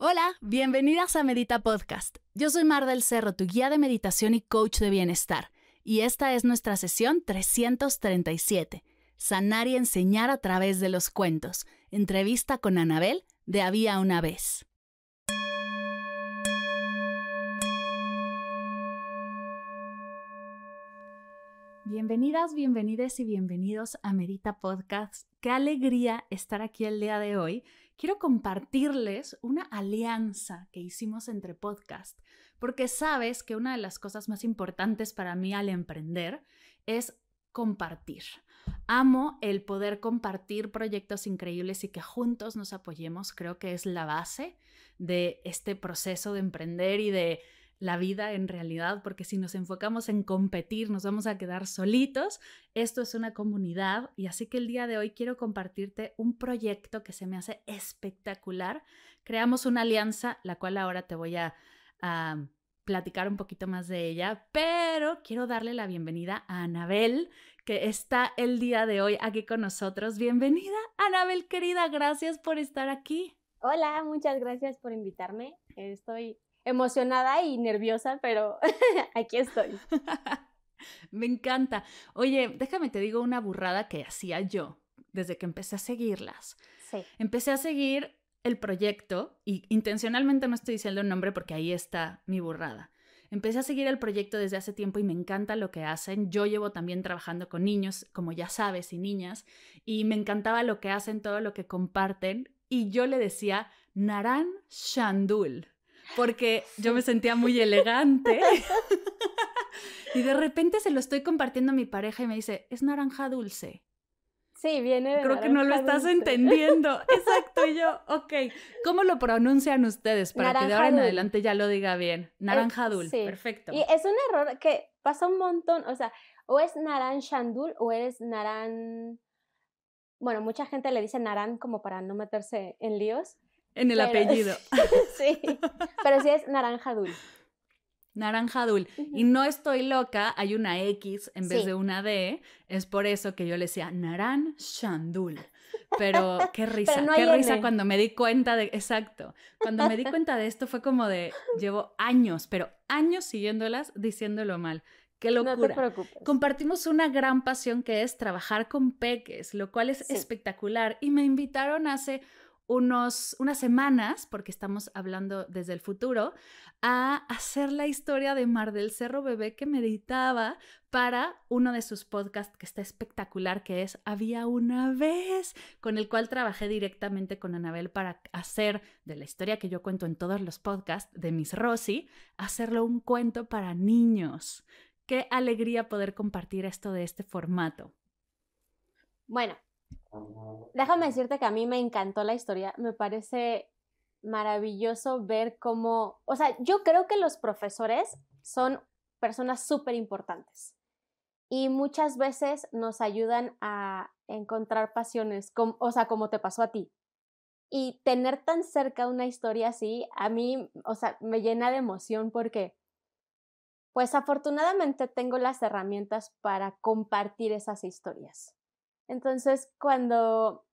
Hola, bienvenidas a Medita Podcast. Yo soy Mar del Cerro, tu guía de meditación y coach de bienestar, y esta es nuestra sesión 337, Sanar y enseñar a través de los cuentos, entrevista con Anabel de Había una vez. Bienvenidas, bienvenides y bienvenidos a Medita Podcast. Qué alegría estar aquí el día de hoy quiero compartirles una alianza que hicimos entre podcast, porque sabes que una de las cosas más importantes para mí al emprender es compartir. Amo el poder compartir proyectos increíbles y que juntos nos apoyemos. Creo que es la base de este proceso de emprender y de la vida en realidad, porque si nos enfocamos en competir nos vamos a quedar solitos. Esto es una comunidad y así que el día de hoy quiero compartirte un proyecto que se me hace espectacular. Creamos una alianza, la cual ahora te voy a, platicar un poquito más de ella, pero quiero darle la bienvenida a Anabel, que está el día de hoy aquí con nosotros. Bienvenida, Anabel querida, gracias por estar aquí. Hola, muchas gracias por invitarme. Estoy emocionada y nerviosa, pero aquí estoy. Me encanta. Oye, déjame te digo una burrada que hacía yo desde que empecé a seguirlas. Sí. Empecé a seguir el proyecto y intencionalmente no estoy diciendo el nombre porque ahí está mi burrada. Empecé a seguir el proyecto desde hace tiempo y me encanta lo que hacen. Yo llevo también trabajando con niños, como ya sabes, y niñas, y me encantaba lo que hacen, todo lo que comparten. Y yo le decía Naran Shandul porque yo me sentía muy elegante. y de repente se lo estoy compartiendo a mi pareja y me dice, es naranja dulce. Sí, viene de Creo que no lo estás entendiendo. Exacto, y yo, ok. ¿Cómo lo pronuncian ustedes para que de ahora en adelante ya lo diga bien? Naranja dulce, sí. perfecto. Y es un error que pasa un montón, o sea, o es naranjandul o es naran... Bueno, mucha gente le dice naran como para no meterse en líos, en el apellido. sí, pero sí es naranja Naranjadul. Naranja Y no estoy loca, hay una X en vez de una D, es por eso que yo le decía Naran Shandul. Pero qué risa, no qué risa cuando me di cuenta de, exacto, cuando me di cuenta de esto fue como de, llevo años, pero años siguiéndolas diciéndolo mal. Qué locura. No te preocupes. Compartimos una gran pasión que es trabajar con peques, lo cual es espectacular. Y me invitaron hace unas semanas, porque estamos hablando desde el futuro, a hacer la historia de Mar del Cerro Bebé que meditaba para uno de sus podcasts que está espectacular, que es Había una vez, con el cual trabajé directamente con Anabel para hacer de la historia que yo cuento en todos los podcasts de Miss Rossi, hacerlo un cuento para niños. Qué alegría poder compartir esto de este formato. Bueno, Déjame decirte que a mí me encantó la historia, me parece maravilloso ver cómo, o sea, yo creo que los profesores son personas súper importantes y muchas veces nos ayudan a encontrar pasiones, o sea, como te pasó a ti. Y tener tan cerca una historia así, a mí, o sea, me llena de emoción porque, pues afortunadamente tengo las herramientas para compartir esas historias. Entonces, cuando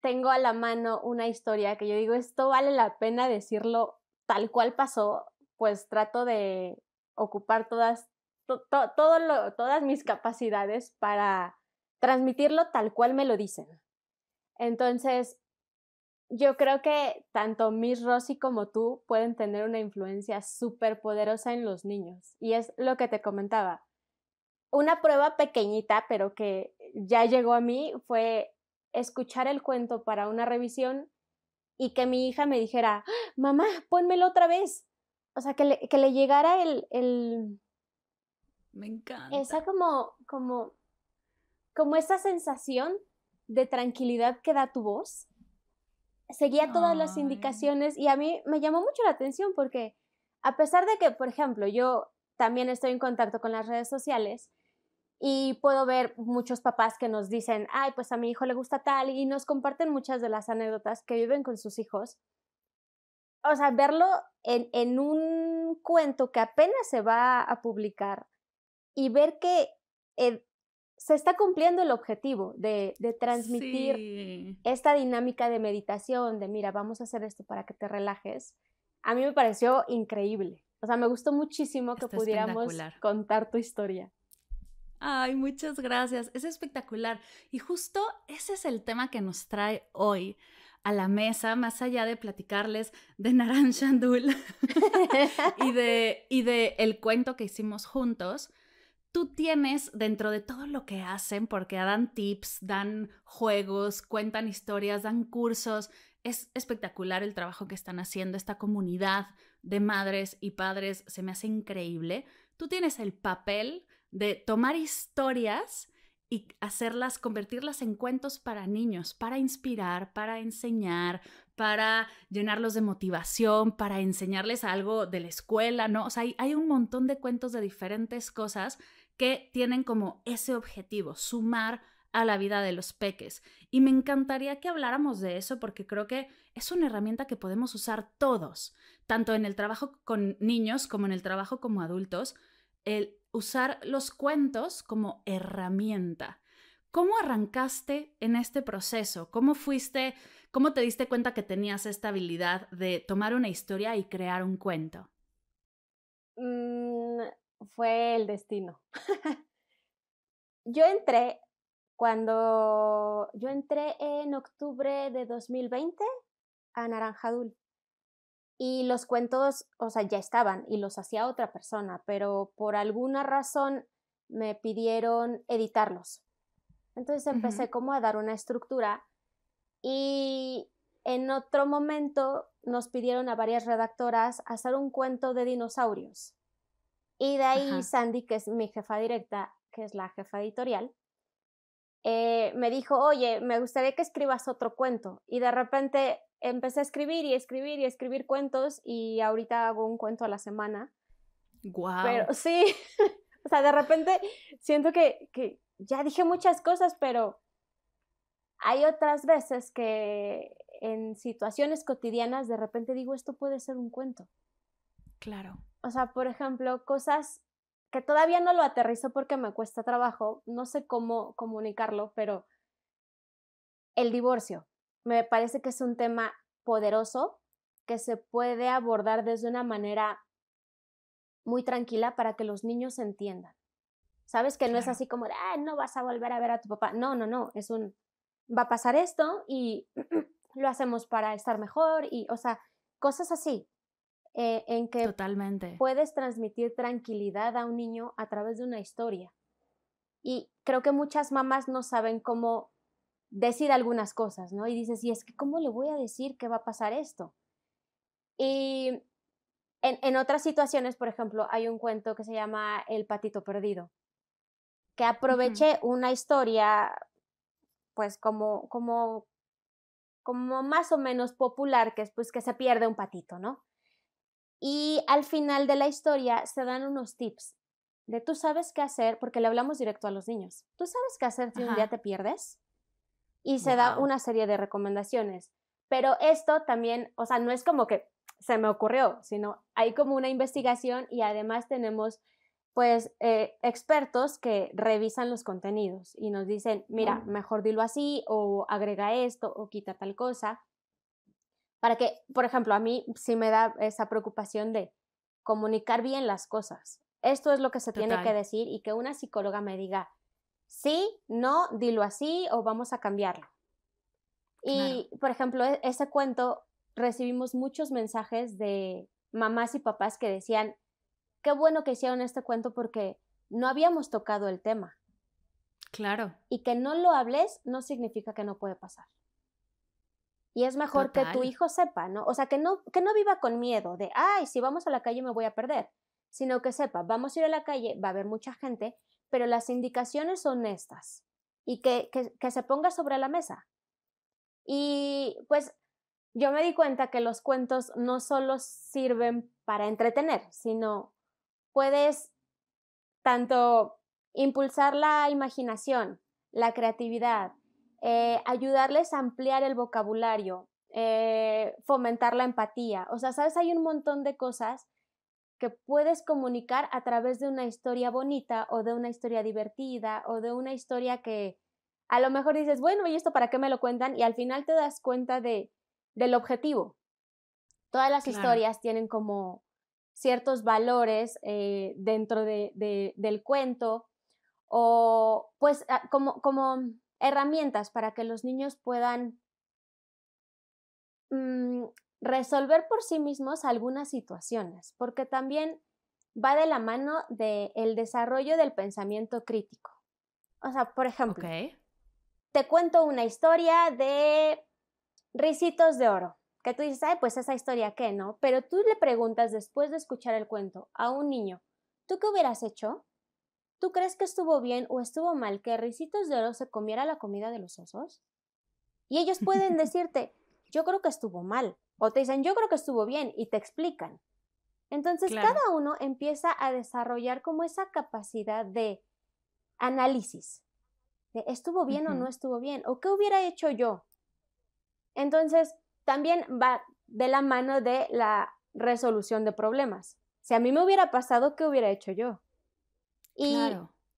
tengo a la mano una historia que yo digo, esto vale la pena decirlo tal cual pasó, pues trato de ocupar todas, todas mis capacidades para transmitirlo tal cual me lo dicen. Entonces, yo creo que tanto Miss Rosy como tú pueden tener una influencia súper poderosa en los niños. Y es lo que te comentaba. Una prueba pequeñita, pero que ya llegó a mí fue escuchar el cuento para una revisión y que mi hija me dijera, mamá, ponmelo otra vez. O sea, que le, que le llegara el, el... Me encanta. Esa como, como, como esa sensación de tranquilidad que da tu voz. Seguía todas las indicaciones y a mí me llamó mucho la atención porque a pesar de que, por ejemplo, yo también estoy en contacto con las redes sociales, y puedo ver muchos papás que nos dicen, ay, pues a mi hijo le gusta tal, y nos comparten muchas de las anécdotas que viven con sus hijos. O sea, verlo en, un cuento que apenas se va a publicar y ver que eh, se está cumpliendo el objetivo de, transmitir esta dinámica de meditación, de mira, vamos a hacer esto para que te relajes, a mí me pareció increíble. O sea, me gustó muchísimo que pudiéramos contar tu historia. Ay, muchas gracias. Es espectacular. Y justo ese es el tema que nos trae hoy a la mesa, más allá de platicarles de Naranjandul y de, y de el cuento que hicimos juntos. Tú tienes dentro de todo lo que hacen, porque dan tips, dan juegos, cuentan historias, dan cursos. Es espectacular el trabajo que están haciendo esta comunidad de madres y padres. Se me hace increíble. Tú tienes el papel de tomar historias y hacerlas, convertirlas en cuentos para niños, para inspirar, para enseñar, para llenarlos de motivación, para enseñarles algo de la escuela, ¿no? O sea, hay, un montón de cuentos de diferentes cosas que tienen como ese objetivo, sumar a la vida de los peques. Y me encantaría que habláramos de eso porque creo que es una herramienta que podemos usar todos, tanto en el trabajo con niños como en el trabajo como adultos. El usar los cuentos como herramienta. ¿Cómo arrancaste en este proceso? ¿Cómo fuiste, cómo te diste cuenta que tenías esta habilidad de tomar una historia y crear un cuento? Mm, fue el destino. yo entré cuando yo entré en octubre de 2020 a Naranjadul y los cuentos, o sea, ya estaban y los hacía otra persona, pero por alguna razón me pidieron editarlos. Entonces empecé como a dar una estructura y en otro momento nos pidieron a varias redactoras hacer un cuento de dinosaurios. Y de ahí Sandy, que es mi jefa directa, que es la jefa editorial, eh, me dijo, oye, me gustaría que escribas otro cuento. Y de repente empecé a escribir y escribir y escribir cuentos y ahorita hago un cuento a la semana. Wow. Pero sí, o sea, de repente siento que, que ya dije muchas cosas, pero hay otras veces que en situaciones cotidianas de repente digo, esto puede ser un cuento. Claro. O sea, por ejemplo, cosas que todavía no lo aterrizo porque me cuesta trabajo, no sé cómo comunicarlo, pero el divorcio me parece que es un tema poderoso que se puede abordar desde una manera muy tranquila para que los niños entiendan. Sabes que no es así como ah, no vas a volver a ver a tu papá. No, no, no, es un, va a pasar esto y lo hacemos para estar mejor y, o sea, cosas así, eh, en que Totalmente. puedes transmitir tranquilidad a un niño a través de una historia. Y creo que muchas mamás no saben cómo decir algunas cosas, ¿no? Y dices, y es que, ¿cómo le voy a decir que va a pasar esto? Y en, otras situaciones, por ejemplo, hay un cuento que se llama El patito perdido, que aproveché una historia, pues como, como, como más o menos popular, que es pues que se pierde un patito, ¿no? Y al final de la historia se dan unos tips de tú sabes qué hacer, porque le hablamos directo a los niños. ¿Tú sabes qué hacer si un día te pierdes? y se da una serie de recomendaciones. Pero esto también, o sea, no es como que se me ocurrió, sino hay como una investigación y además tenemos pues eh, expertos que revisan los contenidos y nos dicen, mira, mm. mejor dilo así o agrega esto o quita tal cosa. Para que, por ejemplo, a mí sí me da esa preocupación de comunicar bien las cosas. Esto es lo que se tiene que decir y que una psicóloga me diga, sí, no, dilo así o vamos a cambiarlo. Y, por ejemplo, e-, ese cuento recibimos muchos mensajes de mamás y papás que decían, qué bueno que hicieron este cuento porque no habíamos tocado el tema. Claro. Y que no lo hables no significa que no puede pasar. Y es mejor que tu hijo sepa, ¿no? O sea, que no, que no viva con miedo de, ay, si vamos a la calle me voy a perder, sino que sepa, vamos a ir a la calle, va a haber mucha gente, pero las indicaciones son estas y que, se ponga sobre la mesa. Y pues yo me di cuenta que los cuentos no solo sirven para entretener, sino puedes tanto impulsar la imaginación, la creatividad, eh, ayudarles a ampliar el vocabulario, eh, fomentar la empatía. O sea, sabes, hay un montón de cosas que puedes comunicar a través de una historia bonita o de una historia divertida o de una historia que a lo mejor dices, bueno, ¿y esto para qué me lo cuentan? Y al final te das cuenta de, del objetivo. Todas las historias tienen como ciertos valores eh, dentro de, del cuento o pues ah, como, como herramientas para que los niños puedan mm, resolver por sí mismos algunas situaciones, porque también va de la mano del desarrollo del pensamiento crítico. O sea, por ejemplo, te cuento una historia de risitos de oro, que tú dices, pues esa historia qué, ¿no? Pero tú le preguntas después de escuchar el cuento a un niño, ¿tú qué hubieras hecho? ¿Tú crees que estuvo bien o estuvo mal que Ricitos de Oro se comiera la comida de los osos? Y ellos pueden decirte, yo creo que estuvo mal, o te dicen, yo creo que estuvo bien y te explican. Entonces cada uno empieza a desarrollar como esa capacidad de análisis, estuvo bien o no estuvo bien, o qué hubiera hecho yo. Entonces también va de la mano de la resolución de problemas. Si a mí me hubiera pasado, ¿qué hubiera hecho yo? Y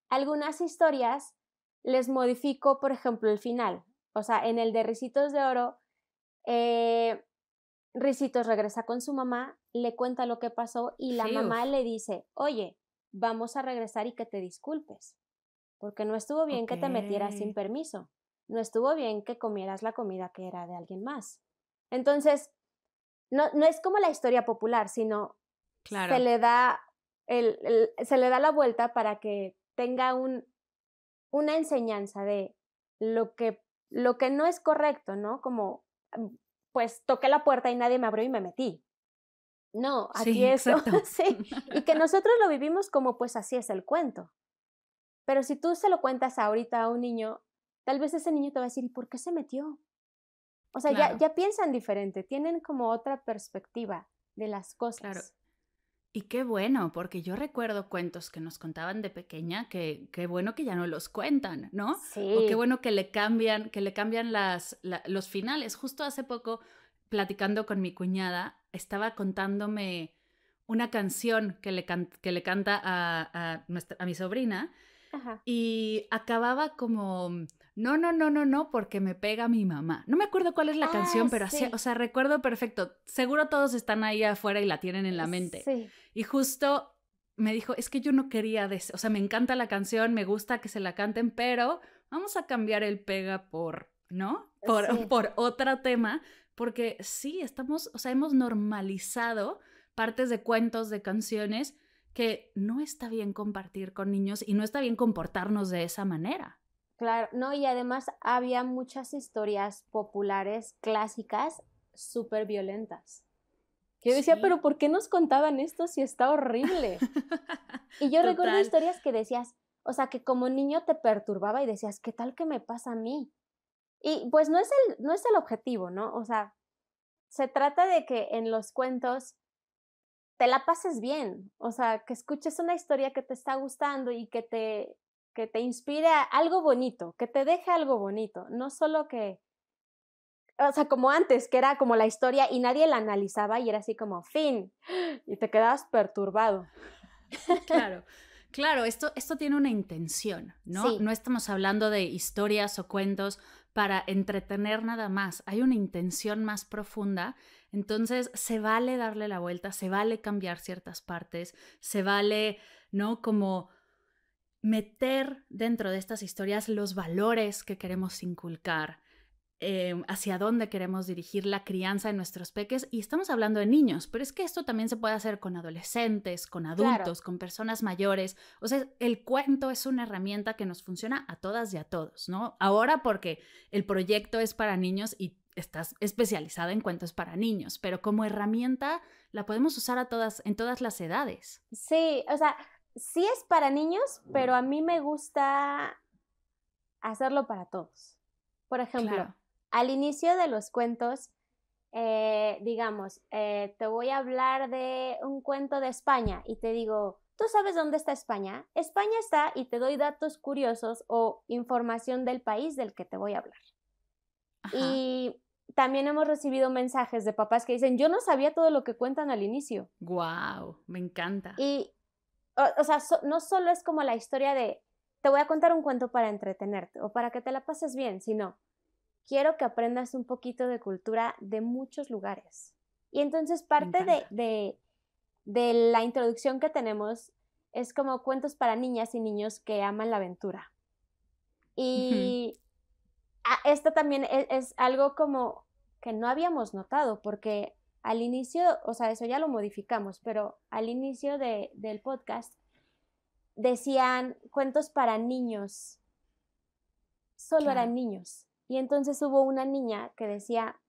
algunas historias les modifico, por ejemplo, el final. O sea, en el de Ricitos de Oro, eh, Ricitos regresa con su mamá, le cuenta lo que pasó y la mamá le dice, oye, vamos a regresar y que te disculpes, porque no estuvo bien que te metieras sin permiso, no estuvo bien que comieras la comida que era de alguien más. Entonces, no, no es como la historia popular, sino se, le da se le da la vuelta para que tenga un, una enseñanza de lo que, lo que no es correcto, ¿no? Como mm, pues toqué la puerta y nadie me abrió y me metí. No, aquí es... eso, sí. Y que nosotros lo vivimos como pues así es el cuento. Pero si tú se lo cuentas ahorita a un niño, tal vez ese niño te va a decir, ¿y por qué se metió? O sea, ya, ya, piensan diferente, tienen como otra perspectiva de las cosas. Y qué bueno, porque yo recuerdo cuentos que nos contaban de pequeña, que qué bueno que ya no los cuentan, ¿no? Sí. O qué bueno que le cambian, que le cambian las, los finales. Justo hace poco, platicando con mi cuñada, estaba contándome una canción que le, que le canta a, a, mi sobrina y acababa como no, no, no, no, no, porque me pega mi mamá. No me acuerdo cuál es la ah, canción, pero así, o sea, recuerdo perfecto. Seguro todos están ahí afuera y la tienen en la mente. Sí. Y justo me dijo, es que yo no quería, o sea, me encanta la canción, me gusta que se la canten, pero vamos a cambiar el pega por, ¿no? Eh, por, por otro tema, porque sí, estamos, o sea, hemos normalizado partes de cuentos, de canciones, que no está bien compartir con niños y no está bien comportarnos de esa manera. Claro, no, y además había muchas historias populares clásicas súper violentas. Que yo decía, pero ¿por qué nos contaban esto si está horrible? y yo recuerdo historias que decías, o sea, que como niño te perturbaba y decías, ¿qué tal que me pasa a mí? Y pues no es el, no es el objetivo, ¿no? O sea, se trata de que en los cuentos te la pases bien, o sea, que escuches una historia que te está gustando y que te que te inspire algo bonito, que te deje algo bonito, no solo que, o sea, como antes, que era como la historia y nadie la analizaba y era así como fin, y te quedabas perturbado. Claro. Claro, esto, esto tiene una intención, ¿no? No estamos hablando de historias o cuentos para entretener nada más. Hay una intención más profunda. Entonces, se vale darle la vuelta, se vale cambiar ciertas partes, se vale, ¿no? Como meter dentro de estas historias los valores que queremos inculcar, eh, hacia dónde queremos dirigir la crianza de nuestros peques. Y estamos hablando de niños, pero es que esto también se puede hacer con adolescentes, con adultos, con personas mayores. O sea, el cuento es una herramienta que nos funciona a todas y a todos, ¿no? Ahora porque el proyecto es para niños y estás especializada en cuentos para niños, pero como herramienta la podemos usar a todas, en todas las edades. Sí, o sea, sí es para niños, pero a mí me gusta hacerlo para todos. Por ejemplo, al inicio de los cuentos, eh, digamos, eh, te voy a hablar de un cuento de España y te digo, ¿tú sabes dónde está España? España está y te doy datos curiosos o información del país del que te voy a hablar. Y también hemos recibido mensajes de papás que dicen, yo no sabía todo lo que cuentan al inicio. ¡Guau! Wow, me encanta. Y o, sea, no solo es como la historia de, te voy a contar un cuento para entretenerte o para que te la pases bien, sino, quiero que aprendas un poquito de cultura de muchos lugares. Y entonces parte de, de, la introducción que tenemos es como cuentos para niñas y niños que aman la aventura. Y ah, esto también e, es, algo como que no habíamos notado, porque al inicio, o sea, eso ya lo modificamos, pero al inicio del podcast decían cuentos para niños, solo eran niños. Y entonces hubo una niña que decía,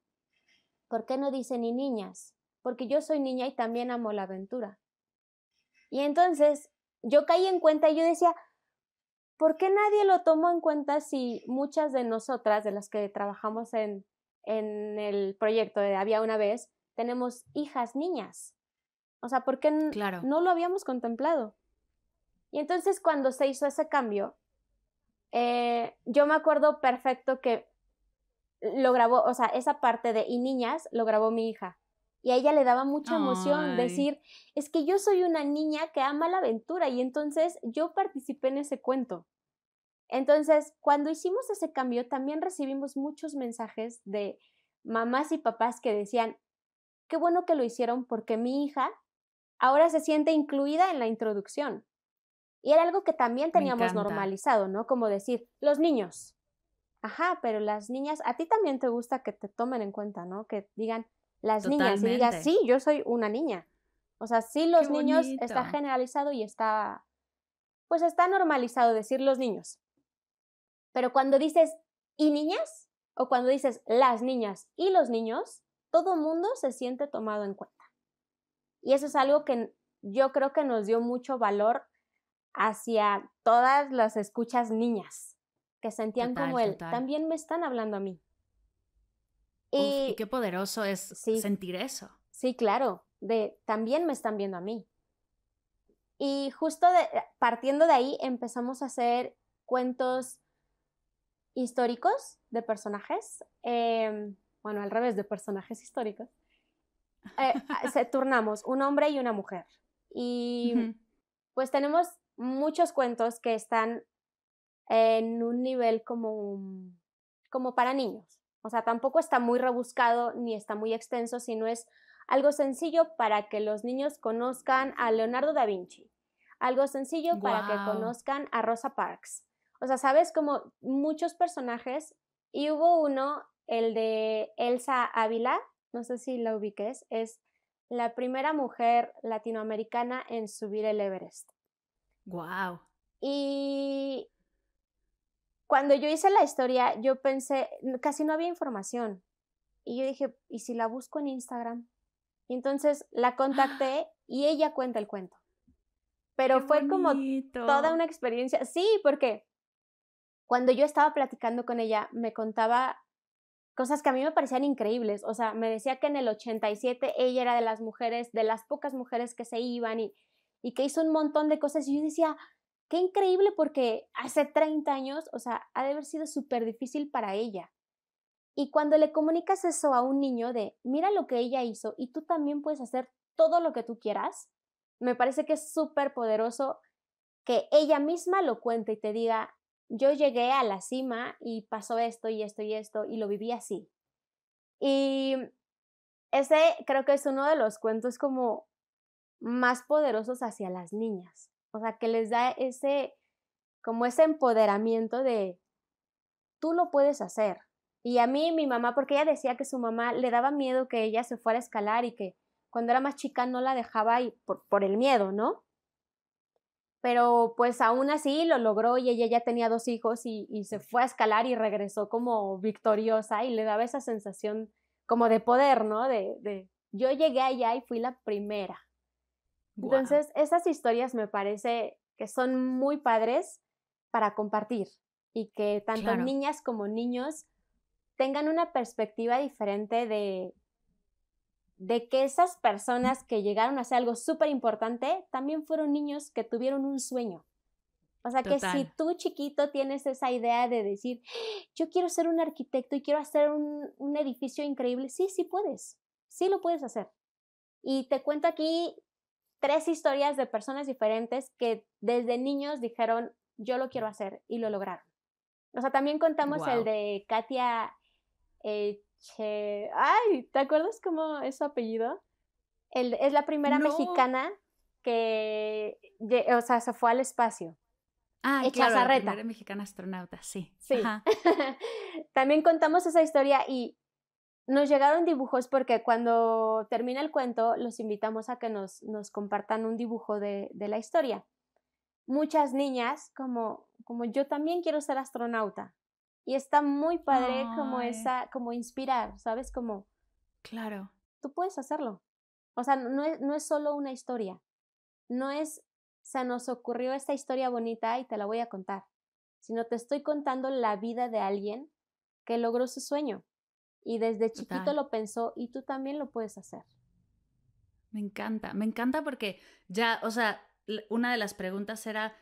¿por qué no dice ni niñas? Porque yo soy niña y también amo la aventura. Y entonces yo caí en cuenta y yo decía, ¿por qué nadie lo tomó en cuenta si muchas de nosotras, de las que trabajamos en, en el proyecto de Había una vez, tenemos hijas niñas. O sea, ¿por qué no lo habíamos contemplado? Y entonces cuando se hizo ese cambio, eh, yo me acuerdo perfecto que lo grabó, o sea, esa parte de y niñas lo grabó mi hija. Y a ella le daba mucha emoción decir, es que yo soy una niña que ama la aventura y entonces yo participé en ese cuento. Entonces, cuando hicimos ese cambio, también recibimos muchos mensajes de mamás y papás que decían, qué bueno que lo hicieron porque mi hija ahora se siente incluida en la introducción. Y era algo que también teníamos normalizado, ¿no? Como decir, los niños. Ajá, pero las niñas, a ti también te gusta que te tomen en cuenta, ¿no? Que digan las niñas y digas, sí, yo soy una niña. O sea, sí, los niños está generalizado y está, pues está normalizado decir los niños. Pero cuando dices y niñas o cuando dices las niñas y los niños, todo mundo se siente tomado en cuenta. Y eso es algo que yo creo que nos dio mucho valor hacia todas las escuchas niñas, que sentían como él, también me están hablando a mí. y, qué poderoso es sentir eso. Sí, claro, de también me están viendo a mí. Y justo de, eh, partiendo de ahí empezamos a hacer cuentos históricos de personajes. Eh, bueno, al revés, de personajes históricos, eh, se turnamos un hombre y una mujer. Y pues tenemos muchos cuentos que están en un nivel como, como para niños. O sea, tampoco está muy rebuscado ni está muy extenso, sino es algo sencillo para que los niños conozcan a Leonardo da Vinci, algo sencillo para que conozcan a Rosa Parks. O sea, sabes como muchos personajes y hubo uno el de Elsa Ávila, no sé si la ubiques, es la primera mujer latinoamericana en subir el Everest. Wow. Y cuando yo hice la historia, yo pensé, casi no había información. Y yo dije, ¿y si la busco en Instagram? Y entonces la contacté y ella cuenta el cuento. Pero fue como toda una experiencia. Sí, porque cuando yo estaba platicando con ella, me contaba cosas que a mí me parecían increíbles. O sea, me decía que en el 87 ella era de las mujeres, de las pocas mujeres que se iban y, y que hizo un montón de cosas. Y yo decía, qué increíble porque hace 30 años, o sea, ha de haber sido súper difícil para ella. Y cuando le comunicas eso a un niño de, mira lo que ella hizo y tú también puedes hacer todo lo que tú quieras, me parece que es súper poderoso que ella misma lo cuente y te diga, yo llegué a la cima y pasó esto y esto y esto y lo viví así. Y ese creo que es uno de los cuentos como más poderosos hacia las niñas, o sea, que les da ese como ese empoderamiento de tú lo puedes hacer. Y a mí mi mamá, porque ella decía que su mamá le daba miedo que ella se fuera a escalar y que cuando era más chica no la dejaba y por el miedo, ¿no? pero pues aún así lo logró y ella ya tenía dos hijos y, se fue a escalar y regresó como victoriosa y le daba esa sensación como de poder, ¿no? De, yo llegué allá y fui la primera. Entonces, esas historias me parece que son muy padres para compartir y que tanto niñas como niños tengan una perspectiva diferente de de que esas personas que llegaron a hacer algo súper importante también fueron niños que tuvieron un sueño. O sea que si tú chiquito tienes esa idea de decir, yo quiero ser un arquitecto y quiero hacer un, edificio increíble, sí, sí puedes, sí lo puedes hacer. Y te cuento aquí tres historias de personas diferentes que desde niños dijeron, yo lo quiero hacer y lo lograron. O sea, también contamos el de Katia eh, Ay, ¿te acuerdas cómo es su apellido? es la primera mexicana que, o sea, se fue al espacio. Ah, eh, claro, la primera mexicana astronauta, sí. Sí. También contamos esa historia y nos llegaron dibujos porque cuando termina el cuento los invitamos a que nos, compartan un dibujo de, de, la historia. Muchas niñas, como, como yo también quiero ser astronauta, y está muy padre como esa, como inspirar, ¿sabes? Como... Claro. Tú puedes hacerlo. O sea, no es, no es solo una historia. No es, se nos ocurrió esta historia bonita y te la voy a contar, sino te estoy contando la vida de alguien que logró su sueño y desde chiquito lo pensó y tú también lo puedes hacer. Me encanta, me encanta porque ya, o sea, una de las preguntas era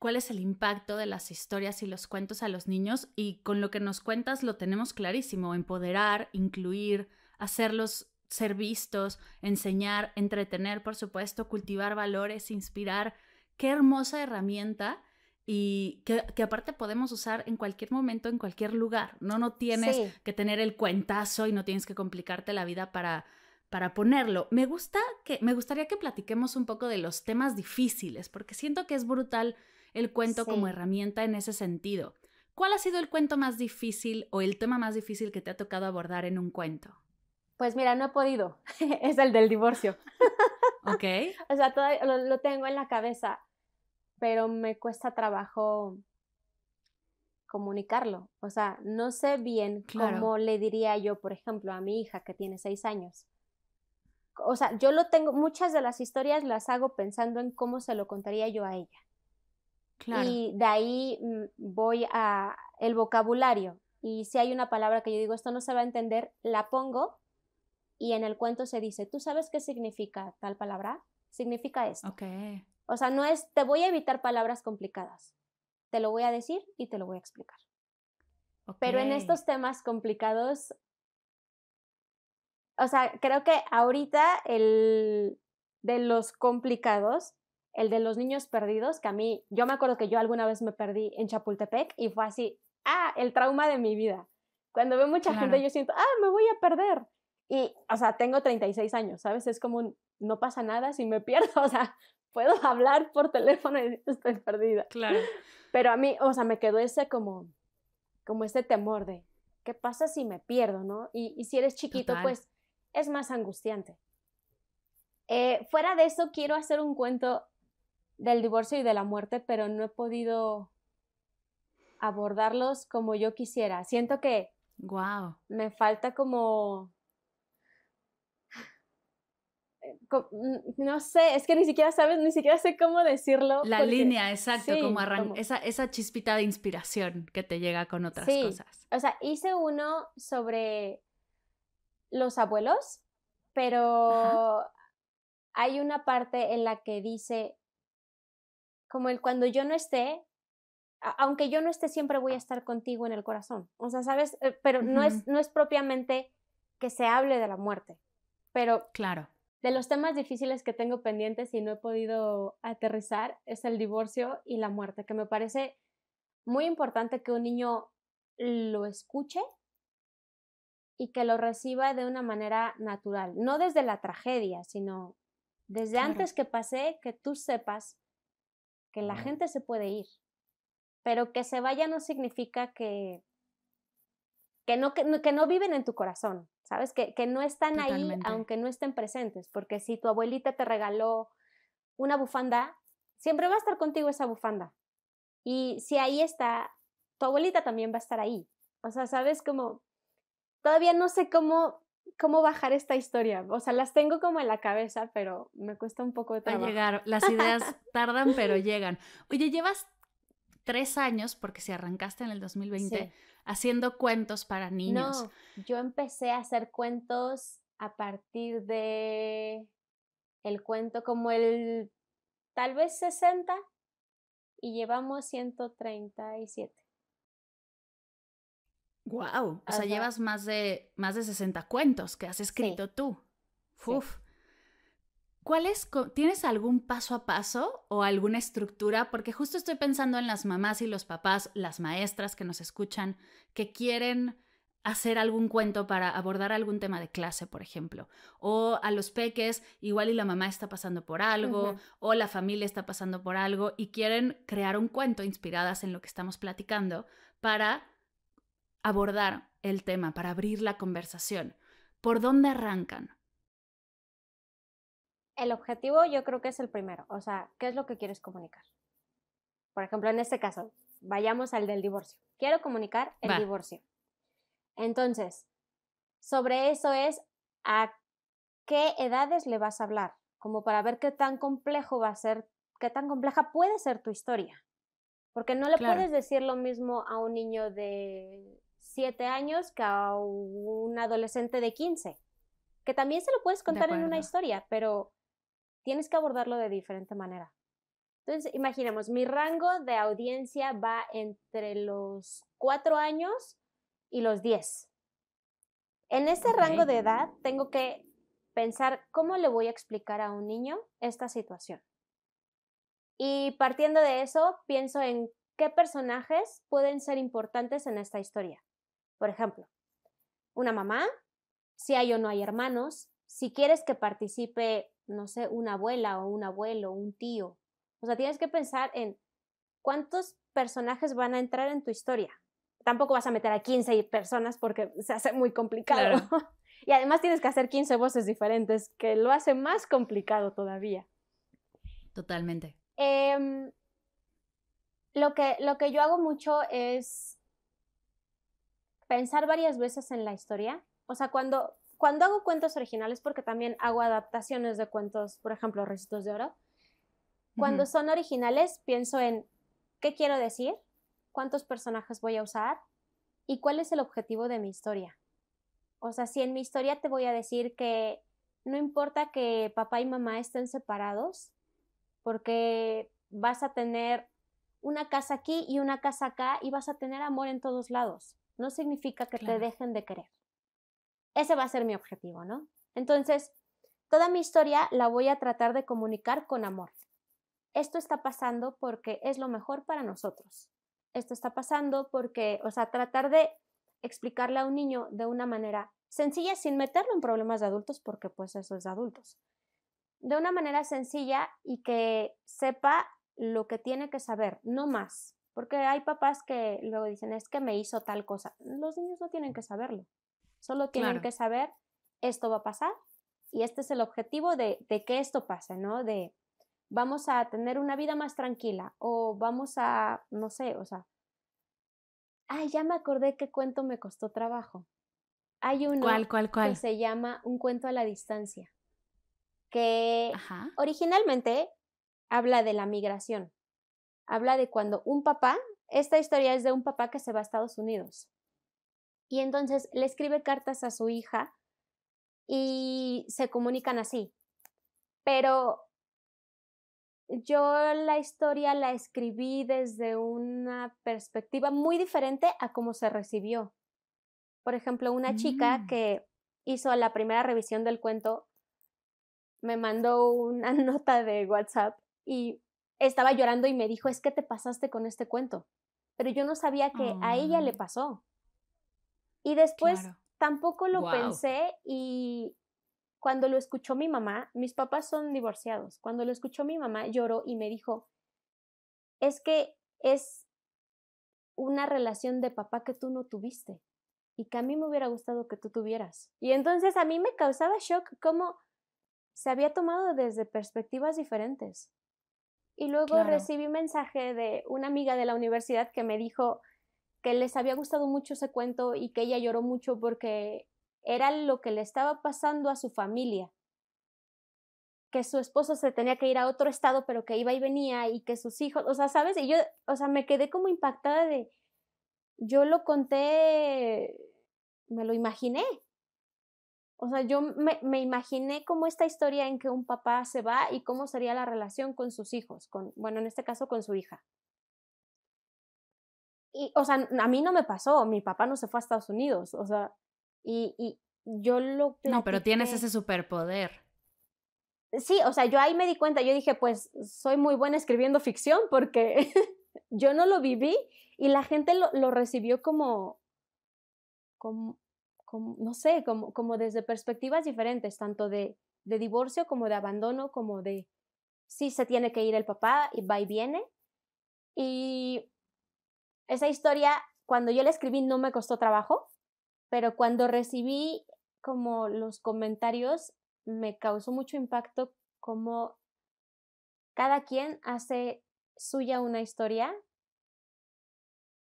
cuál es el impacto de las historias y los cuentos a los niños y con lo que nos cuentas lo tenemos clarísimo, empoderar, incluir, hacerlos ser vistos, enseñar, entretener, por supuesto, cultivar valores, inspirar. Qué hermosa herramienta y que, aparte podemos usar en cualquier momento, en cualquier lugar. No, no tienes que tener el cuentazo y no tienes que complicarte la vida para, para ponerlo. Me gusta que, me gustaría que platiquemos un poco de los temas difíciles, porque siento que es brutal el cuento como herramienta en ese sentido. ¿Cuál ha sido el cuento más difícil o el tema más difícil que te ha tocado abordar en un cuento? Pues mira, no he podido. es el del divorcio. ok. o sea, lo, tengo en la cabeza, pero me cuesta trabajo comunicarlo. O sea, no sé bien cómo le diría yo, por ejemplo, a mi hija que tiene seis años. O sea, yo lo tengo, muchas de las historias las hago pensando en cómo se lo contaría yo a ella. Y de ahí mm, voy a el vocabulario. Y si hay una palabra que yo digo, esto no se va a entender, la pongo y en el cuento se dice, ¿tú sabes qué significa tal palabra? Significa esto. O sea, no es, te voy a evitar palabras complicadas. Te lo voy a decir y te lo voy a explicar. Pero en estos temas complicados, o sea, creo que ahorita el de los complicados el de los niños perdidos, que a mí, yo me acuerdo que yo alguna vez me perdí en Chapultepec y fue así, ah, el trauma de mi vida. Cuando veo mucha gente yo siento, ah, me voy a perder. Y, o sea, tengo 36 años, ¿sabes? Es como, no pasa nada si me pierdo, o sea, puedo hablar por teléfono y estoy perdida. Claro. Pero a mí, o sea, me quedó ese como, como ese temor de, ¿qué pasa si me pierdo, no? Y, si eres chiquito, pues es más angustiante. Eh, fuera de eso, quiero hacer un cuento del divorcio y de la muerte, pero no he podido abordarlos como yo quisiera. Siento que wow. me falta como... Eh, no sé, es que ni siquiera sabes, ni siquiera sé cómo decirlo. La línea, exacto, como, arran... Esa, chispita de inspiración que te llega con otras cosas. O sea, hice uno sobre los abuelos, pero hay una parte en la que dice como el cuando yo no esté, aunque yo no esté, siempre voy a estar contigo en el corazón. O sea, ¿sabes? Eh, pero no, es, no es propiamente que se hable de la muerte, pero... Claro. De los temas difíciles que tengo pendientes y no he podido aterrizar es el divorcio y la muerte, que me parece muy importante que un niño lo escuche y que lo reciba de una manera natural, no desde la tragedia, sino desde antes que pase, que tú sepas que la gente se puede ir, pero que se vaya no significa que, que, no, que, no, viven en tu corazón, ¿sabes? Que, no están ahí aunque no estén presentes, porque si tu abuelita te regaló una bufanda, siempre va a estar contigo esa bufanda. Y si ahí está, tu abuelita también va a estar ahí. O sea, ¿sabes? Como todavía no sé cómo cómo bajar esta historia. O sea, las tengo como en la cabeza, pero me cuesta un poco de trabajo. llegar, las ideas tardan, pero llegan. Oye, llevas tres años, porque si arrancaste en el 2020, haciendo cuentos para niños. No, yo empecé a hacer cuentos a partir de el cuento como el tal vez 60 y llevamos 137. Wow, o sea, llevas más de, más de 60 cuentos que has escrito tú. Uf. ¿Cuál ¿Tienes algún paso a paso o alguna estructura? Porque justo estoy pensando en las mamás y los papás, las maestras que nos escuchan, que quieren hacer algún cuento para abordar algún tema de clase, por ejemplo. O a los peques, igual y la mamá está pasando por algo, o la familia está pasando por algo, y quieren crear un cuento inspiradas en lo que estamos platicando para abordar el tema, para abrir la conversación? ¿Por dónde arrancan? El objetivo yo creo que es el primero, o sea, ¿qué es lo que quieres comunicar? Por ejemplo, en este caso, vayamos al del divorcio. Quiero comunicar el divorcio. Entonces, sobre eso es a qué edades le vas a hablar, como para ver qué tan complejo va a ser, qué tan compleja puede ser tu historia. Porque no le puedes decir lo mismo a un niño de siete años que a un adolescente de 15, que también se lo puedes contar en una historia, pero tienes que abordarlo de diferente manera. Entonces, imaginemos, mi rango de audiencia va entre los cuatro años y los 10. En ese rango de edad tengo que pensar cómo le voy a explicar a un niño esta situación. Y partiendo de eso, pienso en qué personajes pueden ser importantes en esta historia. Por ejemplo, una mamá, si hay o no hay hermanos, si quieres que participe, no sé, una abuela o un abuelo, un tío. O sea, tienes que pensar en cuántos personajes van a entrar en tu historia. Tampoco vas a meter a 15 personas porque se hace muy complicado. y además tienes que hacer 15 voces diferentes, que lo hace más complicado todavía. Totalmente. Em, lo, que, lo que yo hago mucho es pensar varias veces en la historia. O sea, cuando, cuando hago cuentos originales, porque también hago adaptaciones de cuentos, por ejemplo, Recitos de Oro, cuando son originales pienso en qué quiero decir, cuántos personajes voy a usar y cuál es el objetivo de mi historia. O sea, si en mi historia te voy a decir que no importa que papá y mamá estén separados, porque vas a tener una casa aquí y una casa acá y vas a tener amor en todos lados no significa que te dejen de querer. Ese va a ser mi objetivo, ¿no? Entonces, toda mi historia la voy a tratar de comunicar con amor. Esto está pasando porque es lo mejor para nosotros. Esto está pasando porque, o sea, tratar de explicarle a un niño de una manera sencilla sin meterlo en problemas de adultos, porque pues eso es de adultos. De una manera sencilla y que sepa lo que tiene que saber, no más. Porque hay papás que luego dicen, es que me hizo tal cosa. Los niños no tienen que saberlo. Solo tienen que saber, esto va a pasar y este es el objetivo de, que esto pase, ¿no? De vamos a tener una vida más tranquila o vamos a, no sé, o sea, ay, ya me acordé qué cuento me costó trabajo. Hay uno que se llama Un cuento a la distancia, que originalmente habla de la migración, habla de cuando un papá, esta historia es de un papá que se va a Estados Unidos. Y entonces le escribe cartas a su hija y se comunican así. Pero yo la historia la escribí desde una perspectiva muy diferente a cómo se recibió. Por ejemplo, una chica mm. que hizo la primera revisión del cuento me mandó una nota de WhatsApp y estaba llorando y me dijo, es que te pasaste con este cuento. Pero yo no sabía que a ella le ah. pasó. Y después tampoco lo pensé y cuando lo escuchó mi mamá, mis papás son divorciados, cuando lo escuchó mi mamá lloró y me dijo, es que es una relación de papá que tú no tuviste y que a mí me hubiera gustado que tú tuvieras. Y entonces a mí me causaba shock cómo se había tomado desde perspectivas diferentes. Y luego recibí un mensaje de una amiga de la universidad que me dijo que les había gustado mucho ese cuento y que ella lloró mucho porque era lo que le estaba pasando a su familia. Que su esposo se tenía que ir a otro estado, pero que iba y venía y que sus hijos, o sea, ¿sabes? Y yo, o sea, me quedé como impactada de, yo lo conté, me lo imaginé, o sea, yo me, me, imaginé como esta historia en que un papá se va y cómo sería la relación con sus hijos, con, bueno, en este caso con su hija. Y, o sea, a mí no me pasó, mi papá no se fue a Estados Unidos, o sea, y, yo lo... No, pero tienes ese superpoder. Sí, o sea, yo ahí me di cuenta, yo dije, pues soy muy buena escribiendo ficción porque yo no lo viví y la gente lo, lo recibió como, como, no sé, como, desde perspectivas diferentes, tanto de, divorcio como de abandono, como de si se tiene que ir el papá y va y viene. Y esa historia, cuando yo la escribí, no me costó trabajo, pero cuando recibí como los comentarios, me causó mucho impacto como cada quien hace suya una historia.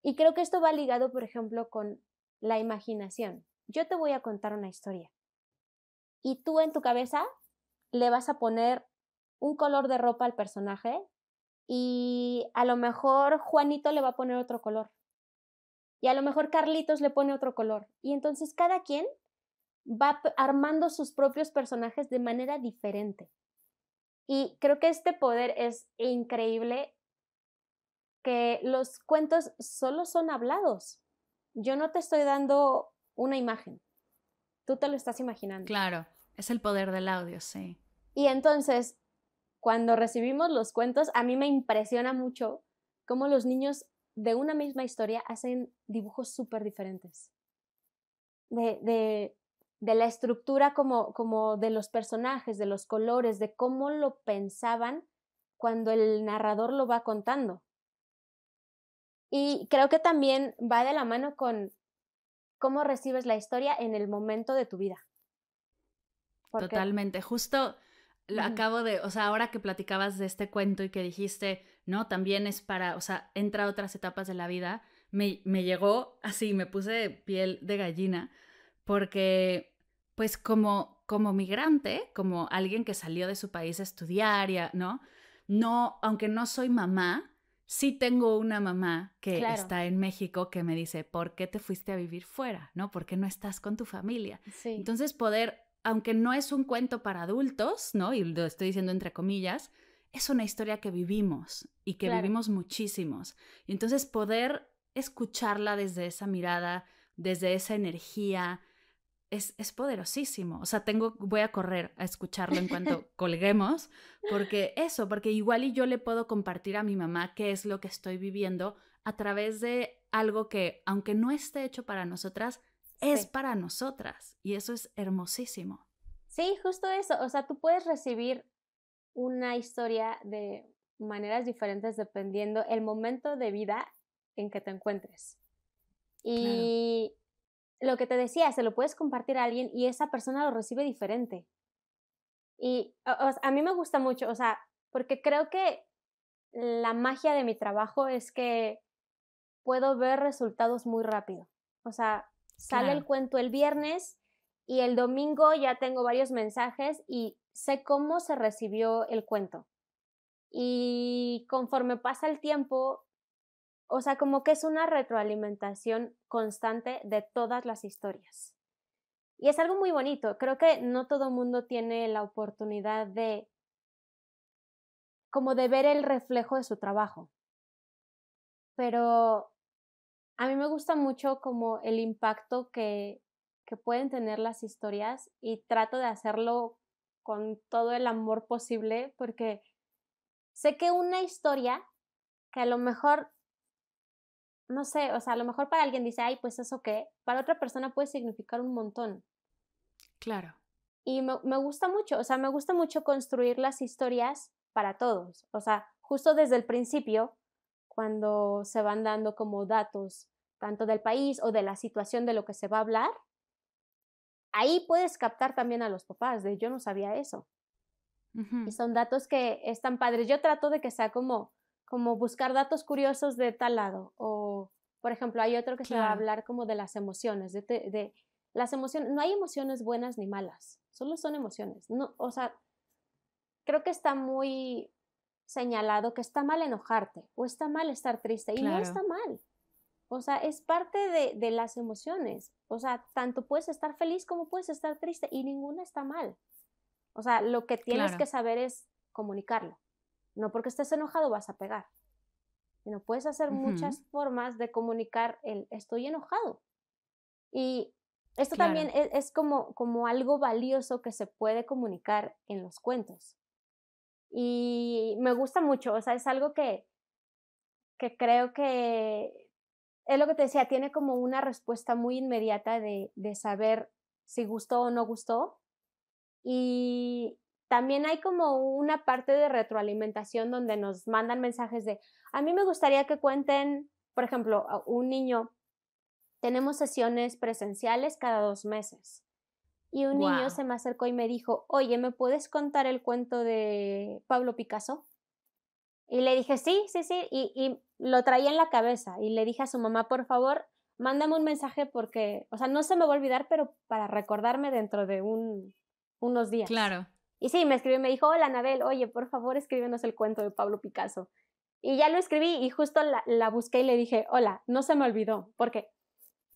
Y creo que esto va ligado, por ejemplo, con la imaginación yo te voy a contar una historia. Y tú en tu cabeza le vas a poner un color de ropa al personaje y a lo mejor Juanito le va a poner otro color. Y a lo mejor Carlitos le pone otro color. Y entonces cada quien va armando sus propios personajes de manera diferente. Y creo que este poder es increíble que los cuentos solo son hablados. Yo no te estoy dando una imagen. Tú te lo estás imaginando. Claro, es el poder del audio, sí. Y entonces, cuando recibimos los cuentos, a mí me impresiona mucho cómo los niños de una misma historia hacen dibujos súper diferentes. De, de, la estructura como, como de los personajes, de los colores, de cómo lo pensaban cuando el narrador lo va contando. Y creo que también va de la mano con, cómo recibes la historia en el momento de tu vida. Totalmente, justo acabo de, o sea, ahora que platicabas de este cuento y que dijiste, no, también es para, o sea, entra a otras etapas de la vida, me, me llegó así, me puse piel de gallina, porque pues como, como migrante, como alguien que salió de su país a estudiar, ¿no? No, aunque no soy mamá, sí tengo una mamá que está en México que me dice, ¿por qué te fuiste a vivir fuera? ¿No? ¿Por qué no estás con tu familia? Entonces poder, aunque no es un cuento para adultos, ¿no? Y lo estoy diciendo entre comillas, es una historia que vivimos y que vivimos muchísimos. Y entonces poder escucharla desde esa mirada, desde esa energía, es, poderosísimo. O sea, tengo, voy a correr a escucharlo en cuanto colguemos, porque eso, porque igual y yo le puedo compartir a mi mamá qué es lo que estoy viviendo a través de algo que, aunque no esté hecho para nosotras, es para nosotras. Y eso es hermosísimo. Sí, justo eso. O sea, tú puedes recibir una historia de maneras diferentes dependiendo el momento de vida en que te encuentres. Y lo que te decía, se lo puedes compartir a alguien y esa persona lo recibe diferente. Y a mí me gusta mucho, o sea, porque creo que la magia de mi trabajo es que puedo ver resultados muy rápido. O sea, sale el cuento el viernes y el domingo ya tengo varios mensajes y sé cómo se recibió el cuento. Y conforme pasa el tiempo, o sea, como que es una retroalimentación constante de todas las historias. Y es algo muy bonito. Creo que no todo mundo tiene la oportunidad de como de ver el reflejo de su trabajo. Pero a mí me gusta mucho como el impacto que, que pueden tener las historias y trato de hacerlo con todo el amor posible porque sé que una historia que a lo mejor no sé, o sea, a lo mejor para alguien dice, ay, pues eso qué, para otra persona puede significar un montón. Claro. Y me, gusta mucho, o sea, me gusta mucho construir las historias para todos, o sea, justo desde el principio, cuando se van dando como datos tanto del país o de la situación de lo que se va a hablar, ahí puedes captar también a los papás de yo no sabía eso. Y son datos que están padres. Yo trato de que sea como como buscar datos curiosos de tal lado. O, por ejemplo, hay otro que se va a hablar como de las emociones, de, de, las emociones. No hay emociones buenas ni malas, solo son emociones. No, o sea, creo que está muy señalado que está mal enojarte o está mal estar triste y no está mal. O sea, es parte de, las emociones. O sea, tanto puedes estar feliz como puedes estar triste y ninguna está mal. O sea, lo que tienes que saber es comunicarlo. No porque estés enojado vas a pegar. Sino puedes hacer muchas formas de comunicar el estoy enojado. Y esto también e, es, como, como algo valioso que se puede comunicar en los cuentos. Y me gusta mucho, o sea, es algo que, que creo que es lo que te decía, tiene como una respuesta muy inmediata de, de saber si gustó o no gustó. Y, también hay como una parte de retroalimentación donde nos mandan mensajes de, a mí me gustaría que cuenten, por ejemplo, un niño, tenemos sesiones presenciales cada dos meses. Y un niño se me acercó y me dijo, oye, ¿me puedes contar el cuento de Pablo Picasso? Y le dije, sí, sí, sí, y, y lo traía en la cabeza. Y le dije a su mamá, por favor, mándame un mensaje porque, o sea, no se me va a olvidar, pero para recordarme dentro de un, unos días. Claro. Y sí, me escribió me dijo, hola Anabel, oye, por favor escríbenos el cuento de Pablo Picasso. Y ya lo escribí y justo la, busqué y le dije, hola, no se me olvidó, porque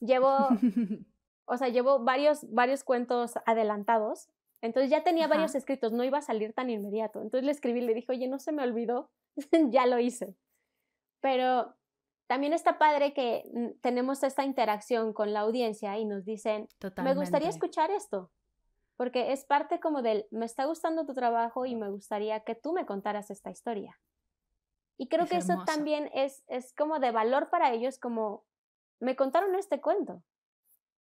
llevo, o sea, llevo varios, varios cuentos adelantados, entonces ya tenía varios escritos, no iba a salir tan inmediato. Entonces le escribí y le dije, oye, no se me olvidó, ya lo hice. Pero también está padre que mm, tenemos esta interacción con la audiencia y nos dicen, me gustaría escuchar esto porque es parte como del, me está gustando tu trabajo y me gustaría que tú me contaras esta historia. Y creo que eso también es, es como de valor para ellos, como, me contaron este cuento.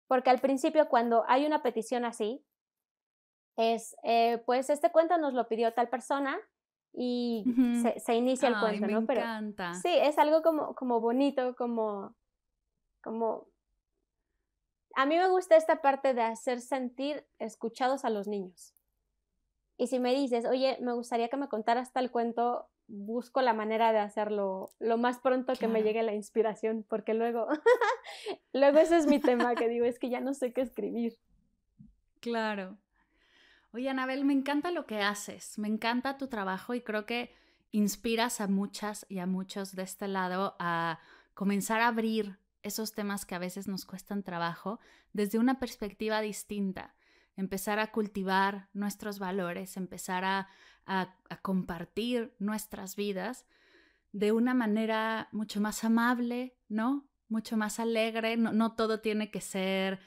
Porque al principio cuando hay una petición así, es, eh, pues este cuento nos lo pidió tal persona y se, inicia el cuento, ¿no? Pero encanta. sí, es algo como, como bonito, como, como a mí me gusta esta parte de hacer sentir escuchados a los niños. Y si me dices, oye, me gustaría que me contaras tal cuento, busco la manera de hacerlo lo más pronto que me llegue la inspiración, porque luego, luego ese es mi tema, que digo, es que ya no sé qué escribir. Claro. Oye, Anabel, me encanta lo que haces, me encanta tu trabajo y creo que inspiras a muchas y a muchos de este lado a comenzar a abrir esos temas que a veces nos cuestan trabajo desde una perspectiva distinta, empezar a cultivar nuestros valores, empezar a, compartir nuestras vidas de una manera mucho más amable, ¿no? Mucho más alegre, no, todo tiene que ser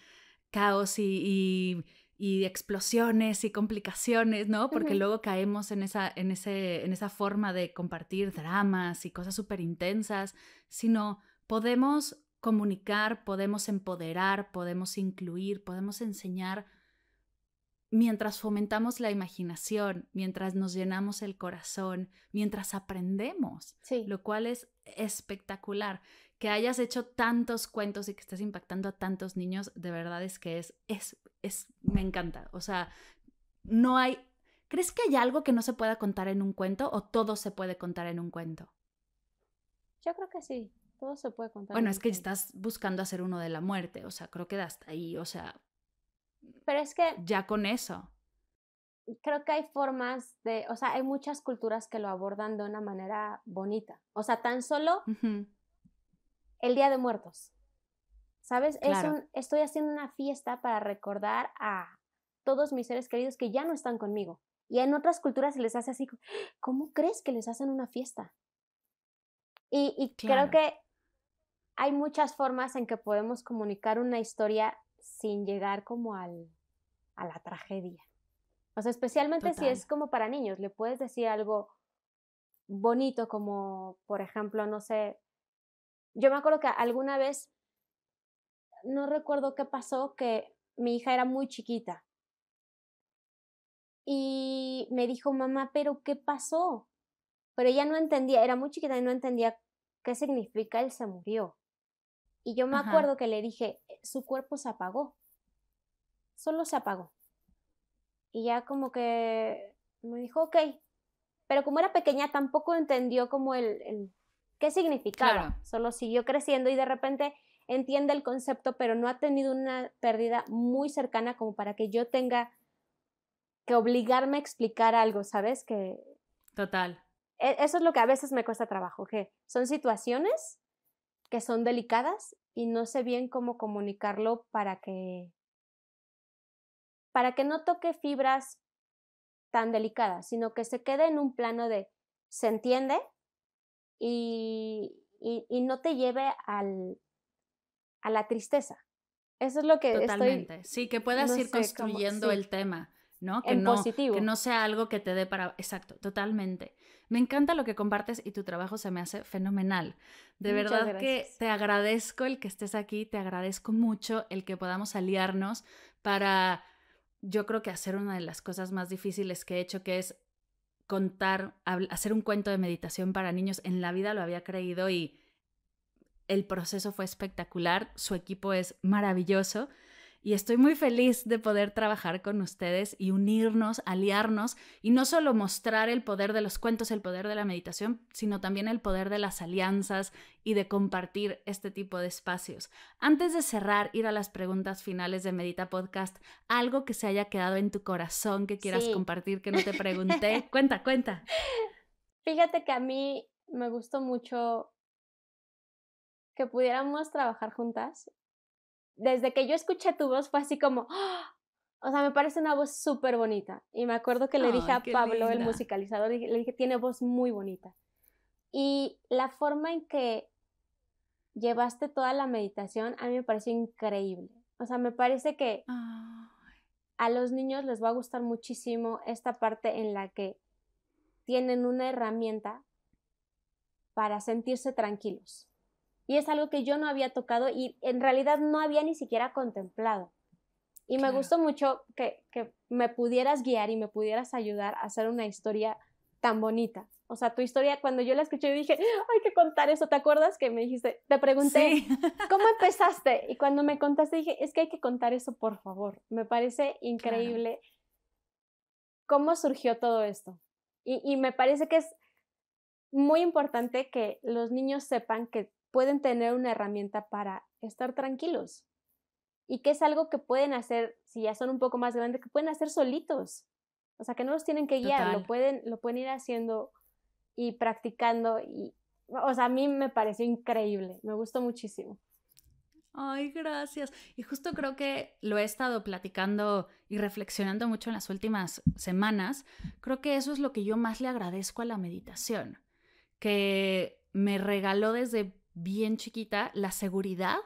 caos y, explosiones y complicaciones, ¿no? Porque luego caemos en esa, en, ese, en esa forma de compartir dramas y cosas súper intensas, sino podemos comunicar, podemos empoderar, podemos incluir, podemos enseñar mientras fomentamos la imaginación, mientras nos llenamos el corazón, mientras aprendemos, lo cual es espectacular. Que hayas hecho tantos cuentos y que estés impactando a tantos niños, de verdad es que es, es, es, me encanta. O sea, no hay, ¿crees que hay algo que no se pueda contar en un cuento o todo se puede contar en un cuento? Yo creo que sí todo se puede contar. Bueno, es que estás buscando hacer uno de la muerte, o sea, creo que hasta ahí, o sea. Pero es que. Ya con eso. Creo que hay formas de. O sea, hay muchas culturas que lo abordan de una manera bonita. O sea, tan solo el Día de Muertos. ¿Sabes? estoy haciendo una fiesta para recordar a todos mis seres queridos que ya no están conmigo. Y en otras culturas se les hace así, ¡Ah! ¿cómo crees que les hacen una fiesta? Y, creo que hay muchas formas en que podemos comunicar una historia sin llegar como al, a la tragedia. O sea, especialmente si es como para niños, le puedes decir algo bonito como, por ejemplo, no sé, yo me acuerdo que alguna vez, no recuerdo qué pasó, que mi hija era muy chiquita y me dijo, mamá, pero ¿qué pasó? Pero ella no entendía, era muy chiquita y no entendía qué significa él se murió. Y yo me acuerdo que le dije, eh, su cuerpo se apagó, solo se apagó. Y ya como que me dijo, ok, pero como era pequeña tampoco entendió como el, el qué significaba, solo siguió creciendo y de repente entiende el concepto, pero no ha tenido una pérdida muy cercana como para que yo tenga que obligarme a explicar algo, ¿sabes? Que... Total. E, eso es lo que a veces me cuesta trabajo, que son situaciones que son delicadas y no sé bien cómo comunicarlo para que para que no toque fibras tan delicadas, sino que se quede en un plano de se entiende y, y, no te lleve al, a la tristeza. Eso es lo que Totalmente. sí, que puedas ir construyendo el tema. Que no, Que no sea algo que te dé para... Exacto, totalmente. Me encanta lo que compartes y tu trabajo se me hace fenomenal. De verdad que te agradezco el que estés aquí, te agradezco mucho el que podamos aliarnos para, yo creo que hacer una de las cosas más difíciles que he hecho, que es contar, hacer un cuento de meditación para niños. En la vida lo había creído y el proceso fue espectacular, su equipo es maravilloso y estoy muy feliz de poder trabajar con ustedes y unirnos, aliarnos y no solo mostrar el poder de los cuentos, el poder de la meditación, sino también el poder de las alianzas y de compartir este tipo de espacios. Antes de cerrar, ir a las preguntas finales de Medita Podcast, algo que se haya quedado en tu corazón que quieras compartir que no te pregunté. cuenta, cuenta. Fíjate que a mí me gustó mucho que pudiéramos trabajar juntas desde que yo escuché tu voz fue así como, ¡ah! o sea, me parece una voz súper bonita. Y me acuerdo que le dije a Pablo, el musicalizador, le dije, tiene voz muy bonita. Y la forma en que llevaste toda la meditación a mí me pareció increíble. O sea, me parece que a los niños les va a gustar muchísimo esta parte en la que tienen una herramienta para sentirse tranquilos. Y es algo que yo no había tocado y en realidad no había ni siquiera contemplado. Y me gustó mucho que, que me pudieras guiar y me pudieras ayudar a hacer una historia tan bonita. O sea, tu historia, cuando yo la escuché, yo dije, hay que contar eso. ¿Te acuerdas que me dijiste, te pregunté, ¿cómo empezaste? Y cuando me contaste, dije, es que hay que contar eso, por favor. Me parece increíble cómo surgió todo esto. Y, y, me parece que es muy importante que los niños sepan que pueden tener una herramienta para estar tranquilos y que es algo que pueden hacer, si ya son un poco más grandes, que pueden hacer solitos. O sea, que no los tienen que guiar, lo pueden, lo pueden ir haciendo y practicando. Y, o sea, a mí me pareció increíble, me gustó muchísimo. Ay, gracias. Y justo creo que lo he estado platicando y reflexionando mucho en las últimas semanas. Creo que eso es lo que yo más le agradezco a la meditación, que me regaló desde bien chiquita la seguridad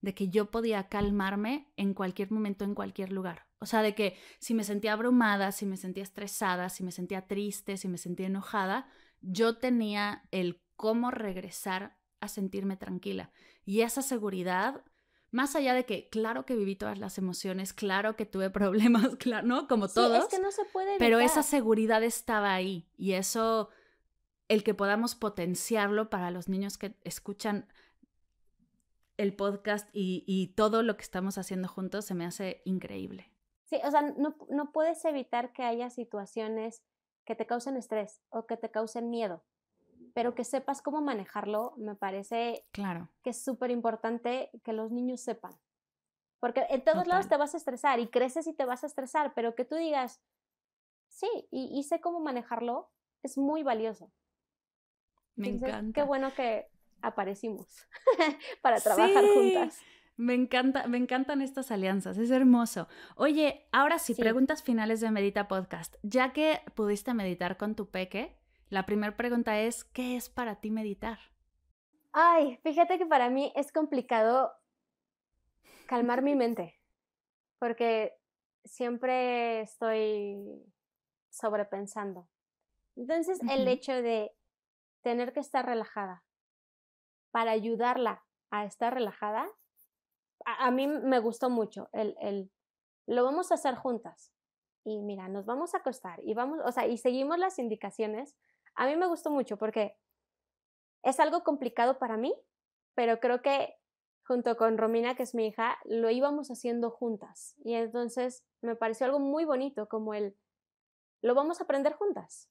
de que yo podía calmarme en cualquier momento, en cualquier lugar. O sea, de que si me sentía abrumada, si me sentía estresada, si me sentía triste, si me sentía enojada, yo tenía el cómo regresar a sentirme tranquila. Y esa seguridad, más allá de que, claro que viví todas las emociones, claro que tuve problemas, claro, ¿no? Como todos. Sí, que no se puede Pero esa seguridad estaba ahí y eso el que podamos potenciarlo para los niños que escuchan el podcast y, todo lo que estamos haciendo juntos se me hace increíble. Sí, o sea, no, puedes evitar que haya situaciones que te causen estrés o que te causen miedo, pero que sepas cómo manejarlo, me parece claro. que es súper importante que los niños sepan. Porque en todos lados te vas a estresar y creces y te vas a estresar, pero que tú digas, sí, y sé cómo manejarlo, es muy valioso. Me encanta. Qué bueno que aparecimos para trabajar juntas. Me encanta, me encantan estas alianzas, es hermoso. Oye, ahora sí, preguntas finales de Medita Podcast. Ya que pudiste meditar con tu peque, la primera pregunta es, ¿qué es para ti meditar? Ay, fíjate que para mí es complicado calmar mi mente, porque siempre estoy sobrepensando. Entonces, el hecho de tener que estar relajada. Para ayudarla a estar relajada, a, mí me gustó mucho el, lo vamos a hacer juntas. Y mira, nos vamos a acostar y vamos, y seguimos las indicaciones. A mí me gustó mucho porque es algo complicado para mí, pero creo que junto con Romina, que es mi hija, lo íbamos haciendo juntas. Y entonces me pareció algo muy bonito, como el, lo vamos a aprender juntas,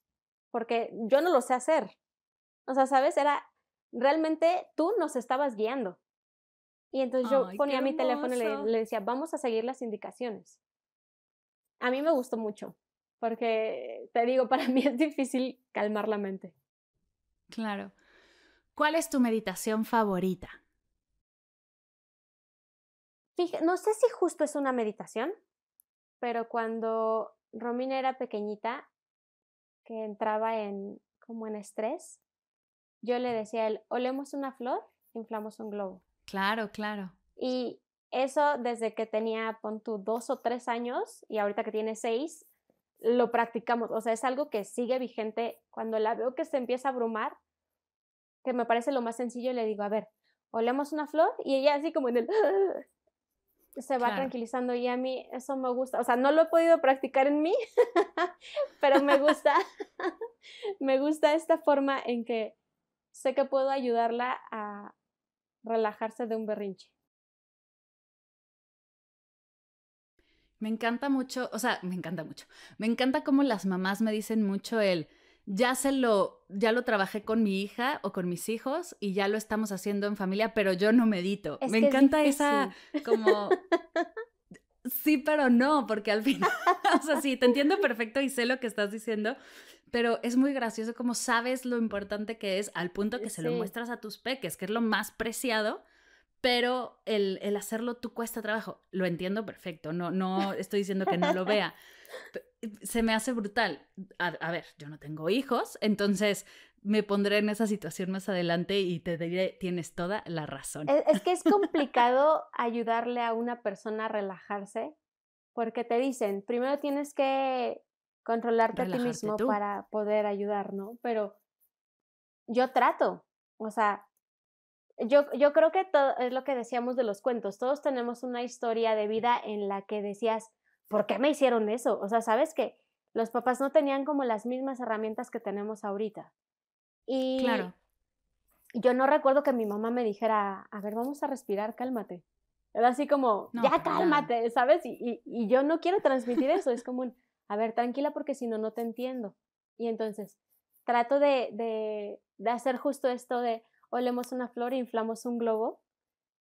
porque yo no lo sé hacer, o sea, ¿sabes? Era realmente tú nos estabas guiando. Y entonces yo ponía mi teléfono y le, decía, vamos a seguir las indicaciones. A mí me gustó mucho, porque te digo, para mí es difícil calmar la mente. Claro. ¿Cuál es tu meditación favorita? no sé si justo es una meditación, pero cuando Romina era pequeñita, que entraba en como en estrés, yo le decía a él, olemos una flor, inflamos un globo. Claro, claro. Y eso desde que tenía, pon tú, dos o tres años y ahorita que tiene seis, lo practicamos. O sea, es algo que sigue vigente. Cuando la veo que se empieza a abrumar, que me parece lo más sencillo, le digo, a ver, olemos una flor y ella así como en el... Se va tranquilizando y a mí eso me gusta. O sea, no lo he podido practicar en mí, pero me gusta, me gusta esta forma en que sé que puedo ayudarla a relajarse de un berrinche. Me encanta mucho, o sea, me encanta mucho. Me encanta cómo las mamás me dicen mucho el, ya se lo, ya lo trabajé con mi hija o con mis hijos y ya lo estamos haciendo en familia, pero yo no medito. me encanta esa como... Sí, pero no, porque al final, o sea, sí, te entiendo perfecto y sé lo que estás diciendo, pero es muy gracioso como sabes lo importante que es al punto que se lo muestras a tus peques, que es lo más preciado, pero el, hacerlo tú cuesta trabajo. Lo entiendo perfecto, no, no estoy diciendo que no lo vea. Se me hace brutal. A, ver, yo no tengo hijos, entonces me pondré en esa situación más adelante y te diré, tienes toda la razón. E, es que es complicado ayudarle a una persona a relajarse porque te dicen, primero tienes que controlarte a ti mismo para poder ayudar, ¿no? Pero yo trato, o sea, yo, yo creo que todo, es lo que decíamos de los cuentos, todos tenemos una historia de vida en la que decías, ¿por qué me hicieron eso? O sea, ¿sabes que Los papás no tenían como las mismas herramientas que tenemos ahorita. Y claro. yo no recuerdo que mi mamá me dijera, a ver, vamos a respirar, cálmate. Era así como, ya cálmate, ¿sabes? Y, y, yo no quiero transmitir eso, es como un, a ver, tranquila porque si no, no te entiendo. Y entonces trato de, hacer justo esto de olemos una flor e inflamos un globo.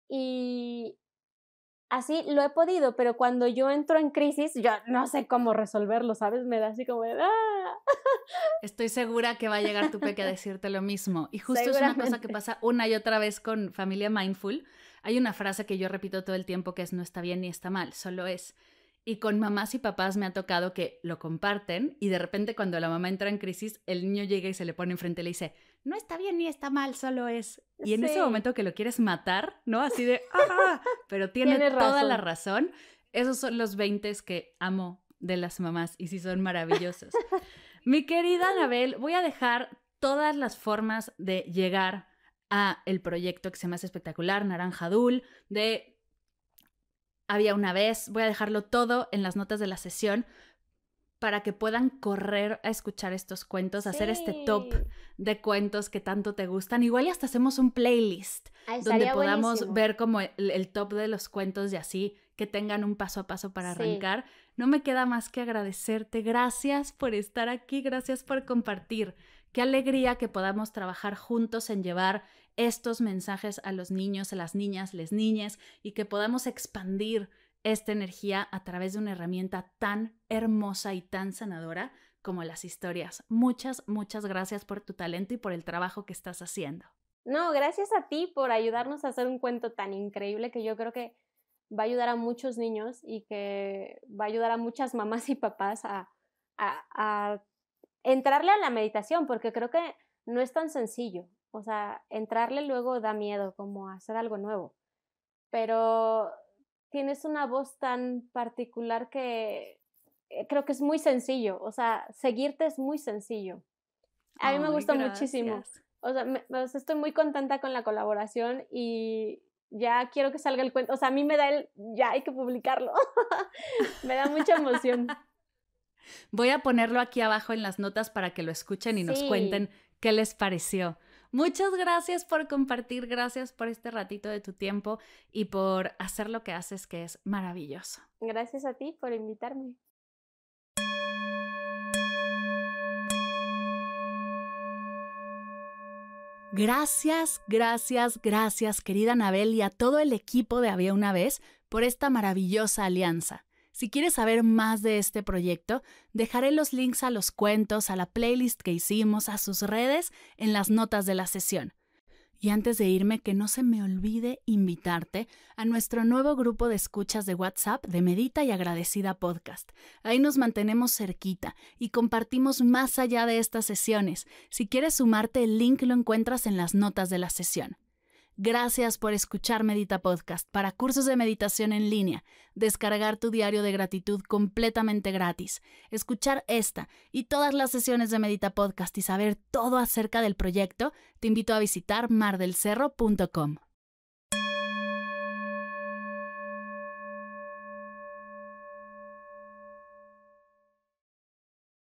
Y así lo he podido, pero cuando yo entro en crisis, yo no sé cómo resolverlo, ¿sabes? Me da así como ah". Estoy segura que va a llegar tu peque a decirte lo mismo. Y justo es una cosa que pasa una y otra vez con familia mindful. Hay una frase que yo repito todo el tiempo que es no está bien ni está mal, solo es. Y con mamás y papás me ha tocado que lo comparten y de repente cuando la mamá entra en crisis, el niño llega y se le pone enfrente y le dice, no está bien ni está mal, solo es. Y en ese momento que lo quieres matar, ¿no? Así de, ¡ah! Pero tiene, toda la razón. Esos son los 20 que amo de las mamás y sí son maravillosos. Mi querida Anabel, voy a dejar todas las formas de llegar a el proyecto que se me espectacular, Naranja Dul, de había una vez, voy a dejarlo todo en las notas de la sesión para que puedan correr a escuchar estos cuentos, hacer este top de cuentos que tanto te gustan. Igual y hasta hacemos un playlist donde podamos ver como el, top de los cuentos y así que tengan un paso a paso para arrancar. No me queda más que agradecerte. Gracias por estar aquí, gracias por compartir. Qué alegría que podamos trabajar juntos en llevar estos mensajes a los niños, a las niñas, les niñas y que podamos expandir esta energía a través de una herramienta tan hermosa y tan sanadora como las historias. Muchas, muchas gracias por tu talento y por el trabajo que estás haciendo. No, gracias a ti por ayudarnos a hacer un cuento tan increíble que yo creo que va a ayudar a muchos niños y que va a ayudar a muchas mamás y papás a, a entrarle a la meditación, porque creo que no es tan sencillo. O sea, entrarle luego da miedo, como hacer algo nuevo. Pero tienes una voz tan particular que eh, creo que es muy sencillo. O sea, seguirte es muy sencillo. A mí me gustó muchísimo. O sea, estoy muy contenta con la colaboración y ya quiero que salga el cuento. O sea, a mí me da el, ya hay que publicarlo. me da mucha emoción. Voy a ponerlo aquí abajo en las notas para que lo escuchen y nos cuenten qué les pareció. Muchas gracias por compartir, gracias por este ratito de tu tiempo y por hacer lo que haces, que es maravilloso. Gracias a ti por invitarme. Gracias, gracias, gracias, querida Anabel y a todo el equipo de Había una vez por esta maravillosa alianza. Si quieres saber más de este proyecto, dejaré los links a los cuentos, a la playlist que hicimos, a sus redes en las notas de la sesión. Y antes de irme, que no se me olvide invitarte a nuestro nuevo grupo de escuchas de WhatsApp de Medita y Agradecida Podcast. Ahí nos mantenemos cerquita y compartimos más allá de estas sesiones. Si quieres sumarte, el link lo encuentras en las notas de la sesión. Gracias por escuchar Medita Podcast. Para cursos de meditación en línea, descargar tu diario de gratitud completamente gratis, escuchar esta y todas las sesiones de Medita Podcast y saber todo acerca del proyecto, te invito a visitar mardelcerro.com.